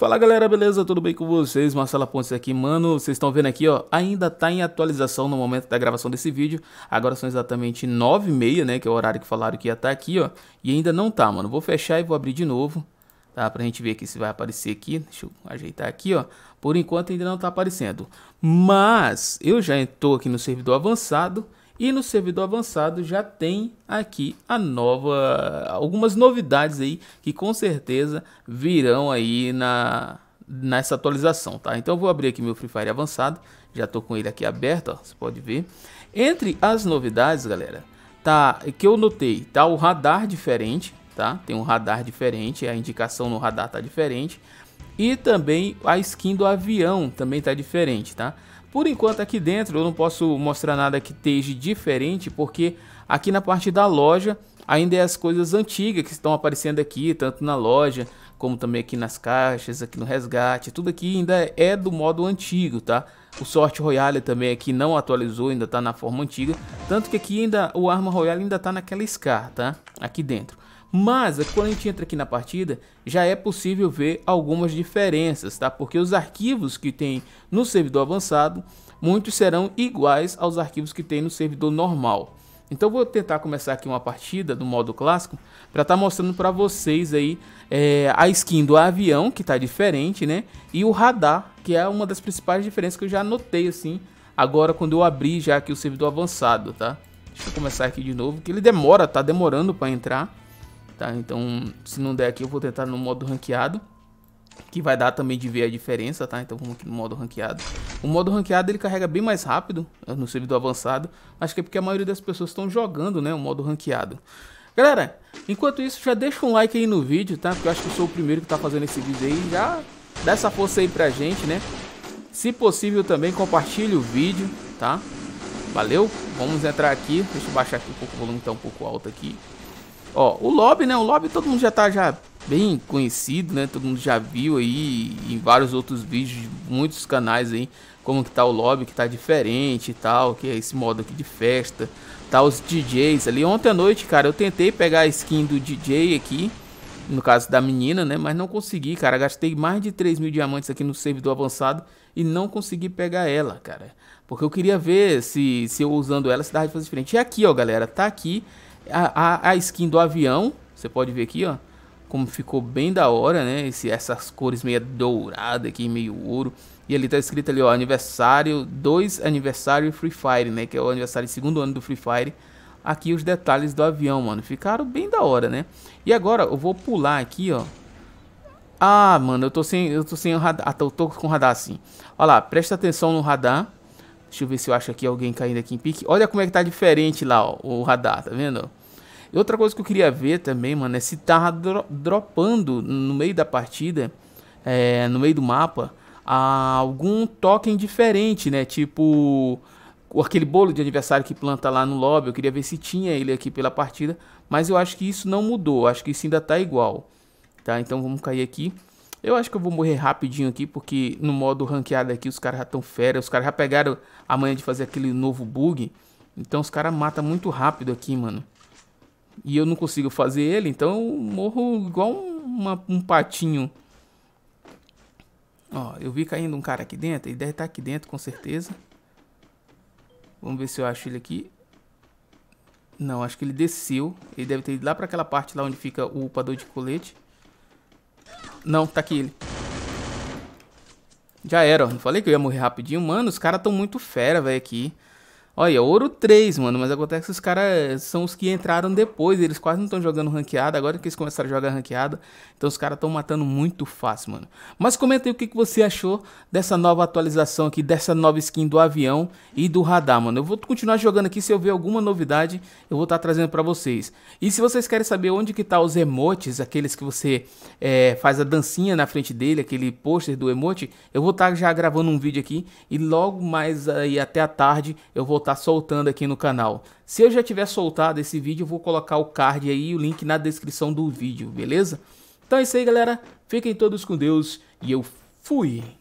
Fala galera, beleza? Tudo bem com vocês? Marcela Pontes aqui, mano. Vocês estão vendo aqui, ó, ainda tá em atualização no momento da gravação desse vídeo. Agora são exatamente 9h30, né, que é o horário que falaram que ia estar tá aqui, ó. E ainda não tá, mano. Vou fechar e vou abrir de novo, tá? Pra gente ver aqui se vai aparecer aqui. Deixa eu ajeitar aqui, ó. Por enquanto ainda não tá aparecendo. Mas eu já entro aqui no servidor avançado e no servidor avançado já tem aqui a nova algumas novidades aí que com certeza virão aí na nessa atualização, tá? Então eu vou abrir aqui meu Free Fire avançado, já tô com ele aqui aberto, ó, você pode ver. Entre as novidades, galera, tá que eu notei, tá o radar diferente, tá? Tem um radar diferente, a indicação no radar tá diferente. E também a skin do avião também tá diferente, tá? Por enquanto aqui dentro eu não posso mostrar nada que esteja diferente, porque aqui na parte da loja ainda é as coisas antigas que estão aparecendo aqui, tanto na loja como também aqui nas caixas, aqui no resgate, tudo aqui ainda é do modo antigo, tá? O Sorte Royale também aqui não atualizou, ainda tá na forma antiga, tanto que aqui ainda o Arma Royale ainda tá naquela SCAR, tá? Aqui dentro. Mas quando a gente entra aqui na partida, já é possível ver algumas diferenças, tá? Porque os arquivos que tem no servidor avançado, muitos serão iguais aos arquivos que tem no servidor normal. Então vou tentar começar aqui uma partida do modo clássico para estar tá mostrando para vocês aí é, a skin do avião que está diferente, né? E o radar que é uma das principais diferenças que eu já notei assim agora quando eu abri já aqui o servidor avançado, tá? Deixa eu começar aqui de novo que ele demora, tá demorando para entrar. Tá? Então, se não der aqui, eu vou tentar no modo ranqueado que vai dar também de ver a diferença, tá? Então vamos aqui no modo ranqueado. O modo ranqueado ele carrega bem mais rápido né, no servidor avançado, acho que é porque a maioria das pessoas estão jogando, né, o modo ranqueado. Galera, enquanto isso, já deixa um like aí no vídeo, tá? Porque eu acho que eu sou o primeiro que tá fazendo esse vídeo aí, já dá essa força aí pra gente, né? Se possível também compartilhe o vídeo, tá? Valeu? Vamos entrar aqui, deixa eu baixar aqui um pouco, o volume tá um pouco alto aqui. Ó, o lobby, né? O lobby todo mundo já tá já bem conhecido, né? Todo mundo já viu aí em vários outros vídeos muitos canais aí como que tá o lobby, que tá diferente e tal, que é esse modo aqui de festa, tá os DJs ali. Ontem à noite, cara, eu tentei pegar a skin do DJ aqui, no caso da menina, né? Mas não consegui, cara. Gastei mais de 3 mil diamantes aqui no servidor avançado e não consegui pegar ela, cara. Porque eu queria ver se, se eu usando ela se dava de fazer diferente. E aqui, ó, galera, tá aqui a, a, skin do avião, você pode ver aqui, ó. Como ficou bem da hora, né? Esse, essas cores meio dourada aqui, meio ouro. E ali tá escrito ali, ó, aniversário, 2 aniversário Free Fire, né? Que é o aniversário do segundo ano do Free Fire. Aqui os detalhes do avião, mano. Ficaram bem da hora, né? E agora eu vou pular aqui, ó. Ah, mano, eu tô sem, eu tô sem radar, eu ah, tô com radar assim Olha lá, presta atenção no radar. Deixa eu ver se eu acho aqui alguém caindo aqui em pique. Olha como é que tá diferente lá, ó, o radar, tá vendo? E outra coisa que eu queria ver também, mano, é se tava dro dropando no meio da partida, é, no meio do mapa, algum token diferente, né? Tipo aquele bolo de aniversário que planta lá no lobby, eu queria ver se tinha ele aqui pela partida, mas eu acho que isso não mudou, acho que isso ainda tá igual. Tá? Então vamos cair aqui. Eu acho que eu vou morrer rapidinho aqui, porque no modo ranqueado aqui os caras já estão fera, os caras já pegaram a manhã de fazer aquele novo bug. Então os caras matam muito rápido aqui, mano e eu não consigo fazer ele, então eu morro igual uma, um patinho. Ó, eu vi caindo um cara aqui dentro, ele deve estar tá aqui dentro com certeza. Vamos ver se eu acho ele aqui. Não, acho que ele desceu. Ele deve ter ido lá para aquela parte lá onde fica o upador de colete. Não, tá aqui ele. Já era, ó. Não falei que eu ia morrer rapidinho? Mano, os caras estão muito fera, velho, aqui. Olha, ouro 3, mano, mas acontece que os caras eh, são os que entraram depois, eles quase não estão jogando ranqueada, agora que eles começaram a jogar ranqueada, então os caras estão matando muito fácil, mano. Mas comenta aí o que, que você achou dessa nova atualização aqui, dessa nova skin do avião e do radar, mano. Eu vou continuar jogando aqui, se eu ver alguma novidade, eu vou estar tá trazendo pra vocês. E se vocês querem saber onde que tá os emotes, aqueles que você é, faz a dancinha na frente dele, aquele pôster do emote, eu vou estar tá já gravando um vídeo aqui e logo mais aí até a tarde eu vou estar tá soltando aqui no canal. Se eu já tiver soltado esse vídeo, eu vou colocar o card aí e o link na descrição do vídeo, beleza? Então é isso aí, galera. Fiquem todos com Deus e eu fui!